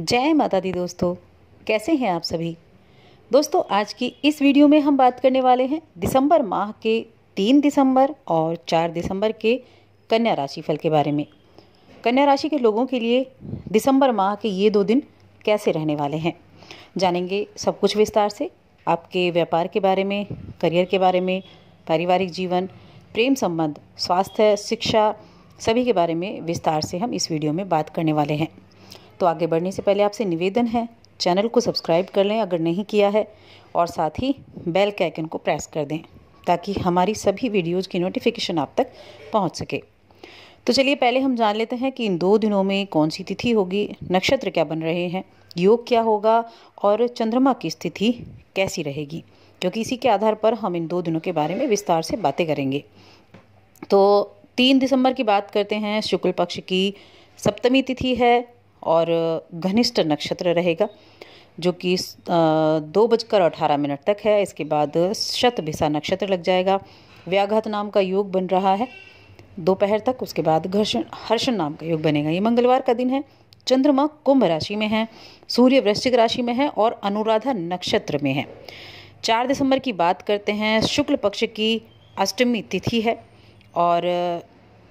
जय माता दी दोस्तों कैसे हैं आप सभी दोस्तों आज की इस वीडियो में हम बात करने वाले हैं दिसंबर माह के तीन दिसंबर और चार दिसंबर के कन्या राशि फल के बारे में कन्या राशि के लोगों के लिए दिसंबर माह के ये दो दिन कैसे रहने वाले हैं जानेंगे सब कुछ विस्तार से आपके व्यापार के बारे में करियर के बारे में पारिवारिक जीवन प्रेम संबंध स्वास्थ्य शिक्षा सभी के बारे में विस्तार से हम इस वीडियो में बात करने वाले हैं तो आगे बढ़ने से पहले आपसे निवेदन है चैनल को सब्सक्राइब कर लें अगर नहीं किया है और साथ ही बेल के आइकन को प्रेस कर दें ताकि हमारी सभी वीडियोज़ की नोटिफिकेशन आप तक पहुँच सके तो चलिए पहले हम जान लेते हैं कि इन दो दिनों में कौन सी तिथि होगी नक्षत्र क्या बन रहे हैं योग क्या होगा और चंद्रमा की स्थिति कैसी रहेगी क्योंकि इसी के आधार पर हम इन दो दिनों के बारे में विस्तार से बातें करेंगे तो तीन दिसंबर की बात करते हैं शुक्ल पक्ष की सप्तमी तिथि है और घनिष्ठ नक्षत्र रहेगा जो कि दो बजकर अठारह मिनट तक है इसके बाद शतभिसा नक्षत्र लग जाएगा व्याघात नाम का योग बन रहा है दोपहर तक उसके बाद घर्षण हर्षण नाम का योग बनेगा ये मंगलवार का दिन है चंद्रमा कुंभ राशि में है सूर्य वृश्चिक राशि में है और अनुराधा नक्षत्र में है चार दिसंबर की बात करते हैं शुक्ल पक्ष की अष्टमी तिथि है और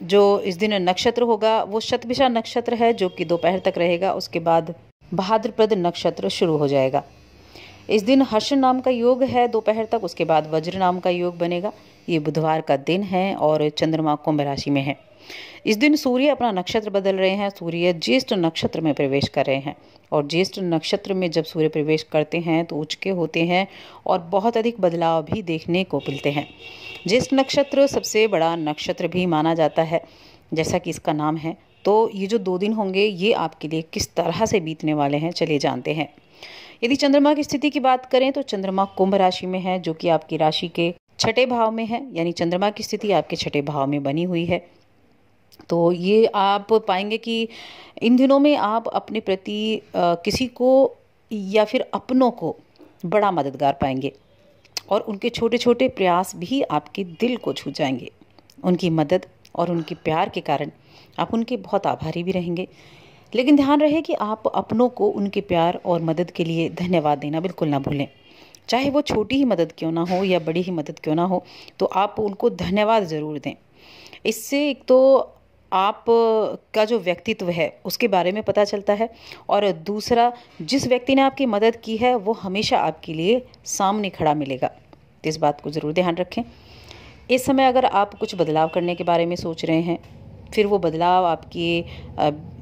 जो इस दिन नक्षत्र होगा वो शतभिषा नक्षत्र है जो कि दोपहर तक रहेगा उसके बाद भाद्रपद नक्षत्र शुरू हो जाएगा इस दिन हर्ष नाम का योग है दोपहर तक उसके बाद वज्र नाम का योग बनेगा ये बुधवार का दिन है और चंद्रमा कुंभ राशि में है इस दिन सूर्य अपना नक्षत्र बदल रहे हैं सूर्य ज्येष्ठ नक्षत्र में प्रवेश कर रहे हैं और ज्येष्ठ नक्षत्र में जब सूर्य प्रवेश करते हैं तो उचके होते हैं और बहुत अधिक बदलाव भी देखने को मिलते हैं ज्येष्ठ नक्षत्र सबसे बड़ा नक्षत्र भी माना जाता है जैसा कि इसका नाम है तो ये जो दो दिन होंगे ये आपके लिए किस तरह से बीतने वाले हैं चलिए जानते हैं यदि चंद्रमा की स्थिति की बात करें तो चंद्रमा कुंभ राशि में है जो कि आपकी राशि के छठे भाव में है यानी चंद्रमा की स्थिति आपके छठे भाव में बनी हुई है तो ये आप पाएंगे कि इन दिनों में आप अपने प्रति किसी को या फिर अपनों को बड़ा मददगार पाएंगे और उनके छोटे छोटे प्रयास भी आपके दिल को छू जाएंगे उनकी मदद और उनके प्यार के कारण आप उनके बहुत आभारी भी रहेंगे लेकिन ध्यान रहे कि आप अपनों को उनके प्यार और मदद के लिए धन्यवाद देना बिल्कुल ना भूलें चाहे वो छोटी ही मदद क्यों ना हो या बड़ी ही मदद क्यों ना हो तो आप उनको धन्यवाद ज़रूर दें इससे एक तो आप का जो व्यक्तित्व है उसके बारे में पता चलता है और दूसरा जिस व्यक्ति ने आपकी मदद की है वो हमेशा आपके लिए सामने खड़ा मिलेगा तो इस बात को ज़रूर ध्यान रखें इस समय अगर आप कुछ बदलाव करने के बारे में सोच रहे हैं फिर वो बदलाव आपके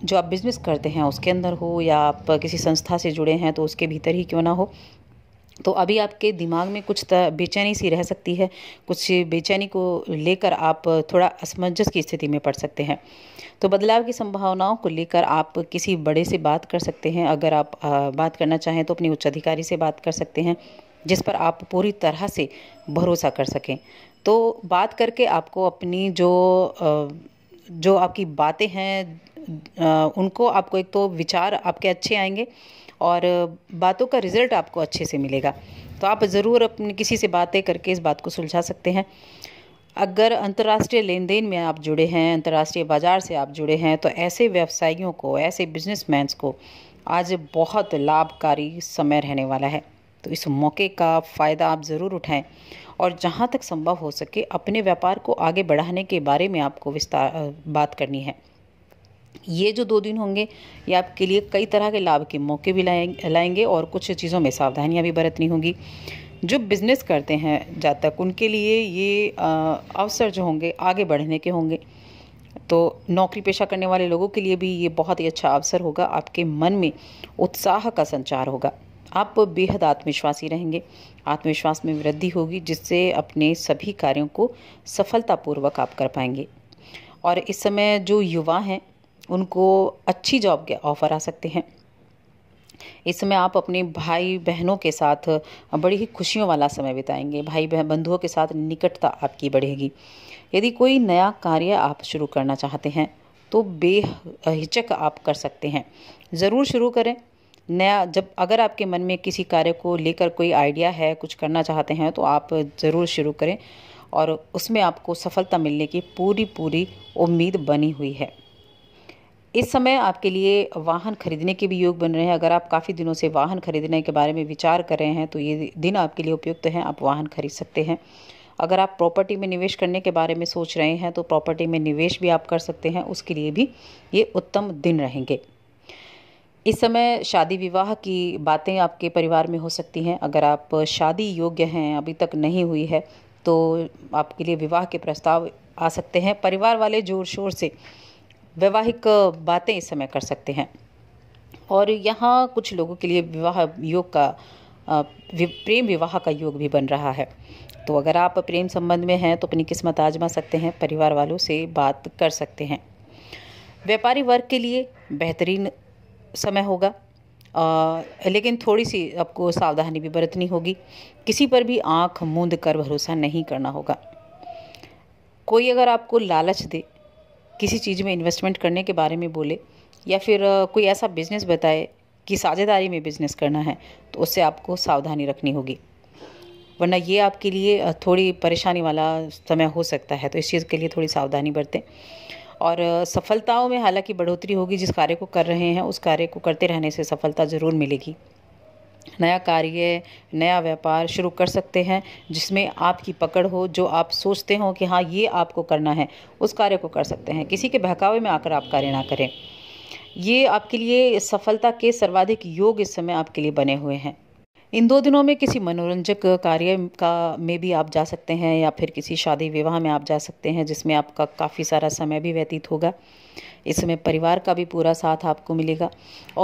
जो आप बिज़नेस करते हैं उसके अंदर हो या आप किसी संस्था से जुड़े हैं तो उसके भीतर ही क्यों ना हो तो अभी आपके दिमाग में कुछ बेचैनी सी रह सकती है कुछ बेचैनी को लेकर आप थोड़ा असमंजस की स्थिति में पड़ सकते हैं तो बदलाव की संभावनाओं को लेकर आप किसी बड़े से बात कर सकते हैं अगर आप बात करना चाहें तो अपने उच्च अधिकारी से बात कर सकते हैं जिस पर आप पूरी तरह से भरोसा कर सकें तो बात करके आपको अपनी जो जो आपकी बातें हैं उनको आपको एक तो विचार आपके अच्छे आएंगे और बातों का रिज़ल्ट आपको अच्छे से मिलेगा तो आप ज़रूर अपने किसी से बातें करके इस बात को सुलझा सकते हैं अगर अंतर्राष्ट्रीय लेन देन में आप जुड़े हैं अंतर्राष्ट्रीय बाज़ार से आप जुड़े हैं तो ऐसे व्यवसायियों को ऐसे बिजनेसमैन्स को आज बहुत लाभकारी समय रहने वाला है तो इस मौके का फ़ायदा आप ज़रूर उठाएं और जहाँ तक संभव हो सके अपने व्यापार को आगे बढ़ाने के बारे में आपको विस्तार बात करनी है ये जो दो दिन होंगे ये आपके लिए कई तरह के लाभ के मौके भी लाएंगे और कुछ चीज़ों में सावधानियाँ भी बरतनी होंगी जो बिज़नेस करते हैं जातक उनके लिए ये अवसर जो होंगे आगे बढ़ने के होंगे तो नौकरी पेशा करने वाले लोगों के लिए भी ये बहुत ही अच्छा अवसर होगा आपके मन में उत्साह का संचार होगा आप बेहद आत्मविश्वासी रहेंगे आत्मविश्वास में वृद्धि होगी जिससे अपने सभी कार्यों को सफलतापूर्वक आप कर पाएंगे और इस समय जो युवा हैं उनको अच्छी जॉब के ऑफ़र आ सकते हैं इस समय आप अपने भाई बहनों के साथ बड़ी ही खुशियों वाला समय बिताएंगे भाई बहन बंधुओं के साथ निकटता आपकी बढ़ेगी यदि कोई नया कार्य आप शुरू करना चाहते हैं तो बेहिचक आप कर सकते हैं ज़रूर शुरू करें नया जब अगर आपके मन में किसी कार्य को लेकर कोई आइडिया है कुछ करना चाहते हैं तो आप ज़रूर शुरू करें और उसमें आपको सफलता मिलने की पूरी पूरी उम्मीद बनी हुई है इस समय आपके लिए वाहन खरीदने के भी योग बन रहे हैं अगर आप काफ़ी दिनों से वाहन खरीदने के बारे में विचार कर रहे हैं तो ये दिन आपके लिए उपयुक्त हैं आप वाहन खरीद सकते हैं अगर आप प्रॉपर्टी में निवेश करने के बारे में सोच रहे हैं तो प्रॉपर्टी में निवेश भी आप कर सकते हैं उसके लिए भी ये उत्तम दिन रहेंगे इस समय शादी विवाह की बातें आपके परिवार में हो सकती हैं अगर आप शादी योग्य हैं अभी तक नहीं हुई है तो आपके लिए विवाह के प्रस्ताव आ सकते हैं परिवार वाले जोर शोर से वैवाहिक बातें इस समय कर सकते हैं और यहाँ कुछ लोगों के लिए विवाह योग का प्रेम विवाह का योग भी बन रहा है तो अगर आप प्रेम संबंध में हैं तो अपनी किस्मत आजमा सकते हैं परिवार वालों से बात कर सकते हैं व्यापारी वर्ग के लिए बेहतरीन समय होगा आ, लेकिन थोड़ी सी आपको सावधानी भी बरतनी होगी किसी पर भी आंख मूंद कर भरोसा नहीं करना होगा कोई अगर आपको लालच दे किसी चीज़ में इन्वेस्टमेंट करने के बारे में बोले या फिर कोई ऐसा बिजनेस बताए कि साझेदारी में बिजनेस करना है तो उससे आपको सावधानी रखनी होगी वरना ये आपके लिए थोड़ी परेशानी वाला समय हो सकता है तो इस चीज़ के लिए थोड़ी सावधानी बरतें और सफलताओं में हालांकि बढ़ोतरी होगी जिस कार्य को कर रहे हैं उस कार्य को करते रहने से सफलता ज़रूर मिलेगी नया कार्य नया व्यापार शुरू कर सकते हैं जिसमें आपकी पकड़ हो जो आप सोचते हो कि हाँ ये आपको करना है उस कार्य को कर सकते हैं किसी के बहकावे में आकर आप कार्य ना करें ये आपके लिए सफलता के सर्वाधिक योग इस समय आपके लिए बने हुए हैं इन दो दिनों में किसी मनोरंजक कार्य का में भी आप जा सकते हैं या फिर किसी शादी विवाह में आप जा सकते हैं जिसमें आपका काफ़ी सारा समय भी व्यतीत होगा इसमें परिवार का भी पूरा साथ आपको मिलेगा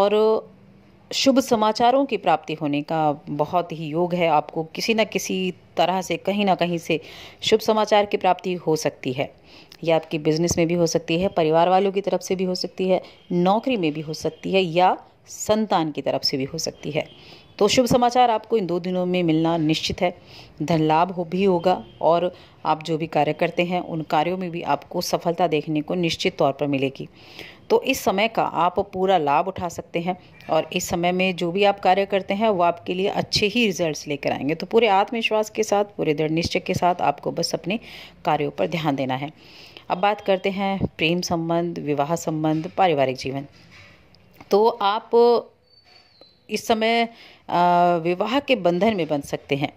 और शुभ समाचारों की प्राप्ति होने का बहुत ही योग है आपको किसी न किसी तरह से कहीं ना कहीं से शुभ समाचार की प्राप्ति हो सकती है या आपकी बिजनेस में भी हो सकती है परिवार वालों की तरफ से भी हो सकती है नौकरी में भी हो सकती है या संतान की तरफ से भी हो सकती है तो शुभ समाचार आपको इन दो दिनों में मिलना निश्चित है धन लाभ हो भी होगा और आप जो भी कार्य करते हैं उन कार्यों में भी आपको सफलता देखने को निश्चित तौर पर मिलेगी तो इस समय का आप पूरा लाभ उठा सकते हैं और इस समय में जो भी आप कार्य करते हैं वो आपके लिए अच्छे ही रिजल्ट्स लेकर आएंगे तो पूरे आत्मविश्वास के साथ पूरे दृढ़ निश्चय के साथ आपको बस अपने कार्यों पर ध्यान देना है अब बात करते हैं प्रेम संबंध विवाह संबंध पारिवारिक जीवन तो आप इस समय विवाह के बंधन में बन सकते हैं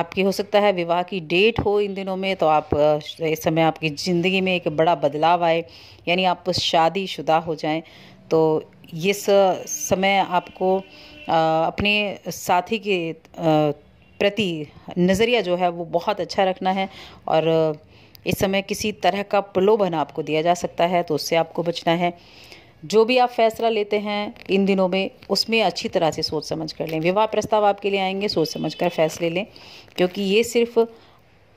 आपकी हो सकता है विवाह की डेट हो इन दिनों में तो आप इस समय आपकी ज़िंदगी में एक बड़ा बदलाव आए यानी आप शादीशुदा हो जाएं तो ये समय आपको अपने साथी के प्रति नज़रिया जो है वो बहुत अच्छा रखना है और इस समय किसी तरह का प्रलोभन आपको दिया जा सकता है तो उससे आपको बचना है जो भी आप फैसला लेते हैं इन दिनों में उसमें अच्छी तरह से सोच समझ कर लें विवाह प्रस्ताव आपके लिए आएंगे सोच समझ कर फैसले लें क्योंकि ये सिर्फ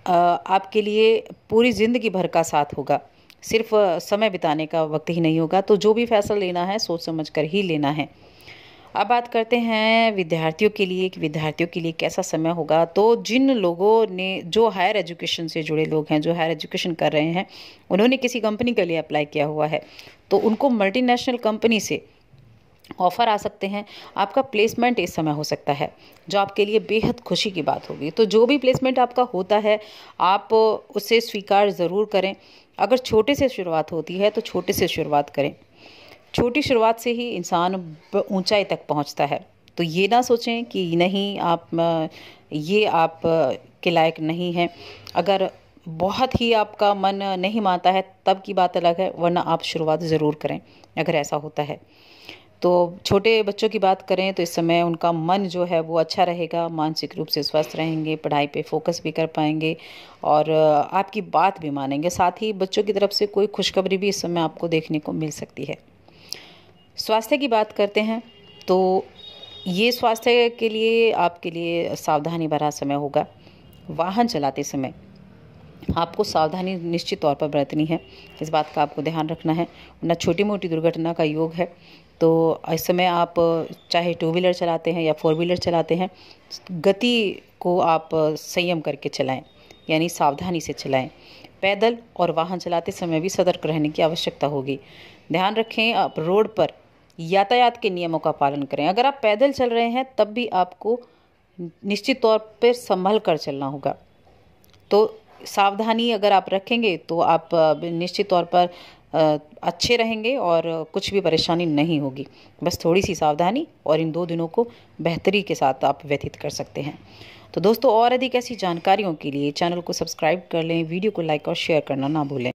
आपके लिए पूरी ज़िंदगी भर का साथ होगा सिर्फ समय बिताने का वक्त ही नहीं होगा तो जो भी फैसला लेना है सोच समझ कर ही लेना है अब बात करते हैं विद्यार्थियों के लिए कि विद्यार्थियों के लिए कैसा समय होगा तो जिन लोगों ने जो हायर एजुकेशन से जुड़े लोग हैं जो हायर एजुकेशन कर रहे हैं उन्होंने किसी कंपनी के लिए अप्लाई किया हुआ है तो उनको मल्टीनेशनल कंपनी से ऑफ़र आ सकते हैं आपका प्लेसमेंट इस समय हो सकता है जो आपके लिए बेहद खुशी की बात होगी तो जो भी प्लेसमेंट आपका होता है आप उसे स्वीकार ज़रूर करें अगर छोटे से शुरुआत होती है तो छोटे से शुरुआत करें छोटी शुरुआत से ही इंसान ऊंचाई तक पहुंचता है तो ये ना सोचें कि नहीं आप ये आप के लायक नहीं हैं अगर बहुत ही आपका मन नहीं मानता है तब की बात अलग है वरना आप शुरुआत ज़रूर करें अगर ऐसा होता है तो छोटे बच्चों की बात करें तो इस समय उनका मन जो है वो अच्छा रहेगा मानसिक रूप से स्वस्थ रहेंगे पढ़ाई पे फोकस भी कर पाएंगे और आपकी बात भी मानेंगे साथ ही बच्चों की तरफ से कोई खुशखबरी भी इस समय आपको देखने को मिल सकती है स्वास्थ्य की बात करते हैं तो ये स्वास्थ्य के लिए आपके लिए सावधानी भरा समय होगा वाहन चलाते समय आपको सावधानी निश्चित तौर पर बरतनी है इस बात का आपको ध्यान रखना है वरना छोटी मोटी दुर्घटना का योग है तो इस समय आप चाहे टू व्हीलर चलाते हैं या फोर व्हीलर चलाते हैं गति को आप संयम करके चलाएं यानी सावधानी से चलाएं पैदल और वाहन चलाते समय भी सतर्क रहने की आवश्यकता होगी ध्यान रखें आप रोड पर यातायात के नियमों का पालन करें अगर आप पैदल चल रहे हैं तब भी आपको निश्चित तौर पर संभल कर चलना होगा तो सावधानी अगर आप रखेंगे तो आप निश्चित तौर पर अच्छे रहेंगे और कुछ भी परेशानी नहीं होगी बस थोड़ी सी सावधानी और इन दो दिनों को बेहतरी के साथ आप व्यतीत कर सकते हैं तो दोस्तों और अधिक ऐसी जानकारियों के लिए चैनल को सब्सक्राइब कर लें वीडियो को लाइक और शेयर करना ना भूलें